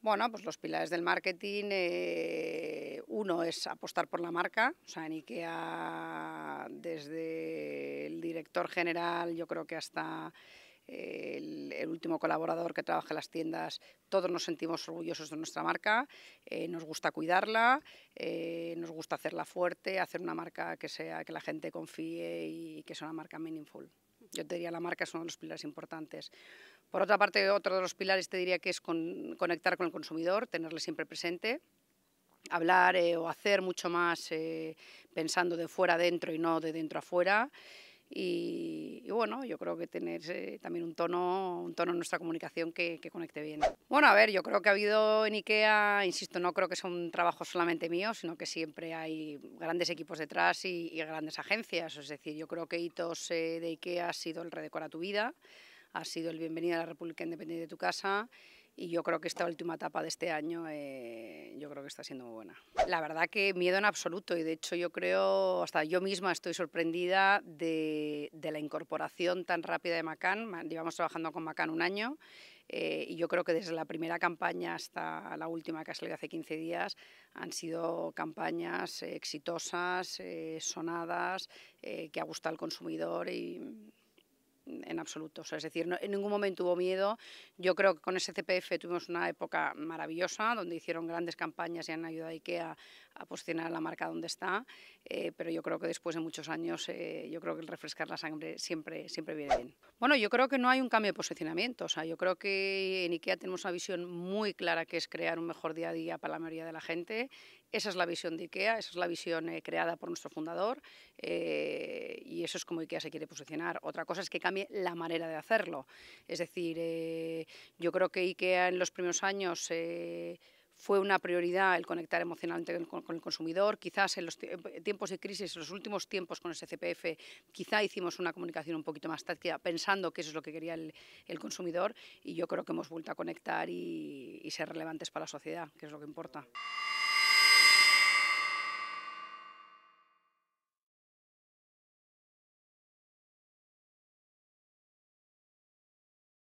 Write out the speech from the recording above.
Bueno, pues los pilares del marketing, eh, uno es apostar por la marca, o sea, en IKEA desde el director general, yo creo que hasta el eh, el último colaborador que trabaja en las tiendas, todos nos sentimos orgullosos de nuestra marca, eh, nos gusta cuidarla, eh, nos gusta hacerla fuerte, hacer una marca que sea que la gente confíe y que sea una marca meaningful. Yo te diría la marca es uno de los pilares importantes. Por otra parte, otro de los pilares te diría que es conectar con el consumidor, tenerle siempre presente hablar eh, o hacer mucho más pensando de fuera adentro y no de dentro afuera. Y, bueno, yo creo que tener eh, también un tono, un tono en nuestra comunicación que, conecte bien. Bueno, a ver, yo creo que ha habido en IKEA, insisto, no creo que sea un trabajo solamente mío, sino que siempre hay grandes equipos detrás y, grandes agencias. Es decir, yo creo que hitos eh, de IKEA ha sido el Redecora tu vida, ha sido el Bienvenido a la República Independiente de tu casa y yo creo que esta última etapa de este año eh, yo creo que está siendo muy buena. La verdad que miedo en absoluto y de hecho yo creo, hasta yo misma estoy sorprendida de, la incorporación tan rápida de Macan. Llevamos trabajando con Macan un año eh, y yo creo que desde la primera campaña hasta la última que ha salido hace 15 días han sido campañas eh, exitosas, sonadas, que ha gustado al consumidor y en absoluto. O es decir, no, en ningún momento hubo miedo. Yo creo que con ese CPF tuvimos una época maravillosa, donde hicieron grandes campañas y han ayudado a IKEA a posicionar la marca donde está. Eh, pero yo creo que después de muchos años, eh, yo creo que el refrescar la sangre siempre, siempre viene bien. Bueno, yo creo que no hay un cambio de posicionamiento. O sea, yo creo que en IKEA tenemos una visión muy clara que es crear un mejor día a día para la mayoría de la gente. Esa es la visión de IKEA, esa es la visión eh, creada por nuestro fundador eso es como IKEA se quiere posicionar. Otra cosa es que cambie la manera de hacerlo. Es decir, eh, yo creo que IKEA en los primeros años... Eh, fue una prioridad el conectar emocionalmente con, el consumidor. Quizás en los eh, tiempos de crisis, en los últimos tiempos con ese CPF, quizá hicimos una comunicación un poquito más táctica, pensando que eso es lo que quería el, consumidor. Y yo creo que hemos vuelto a conectar y ser relevantes para la sociedad, que es lo que importa.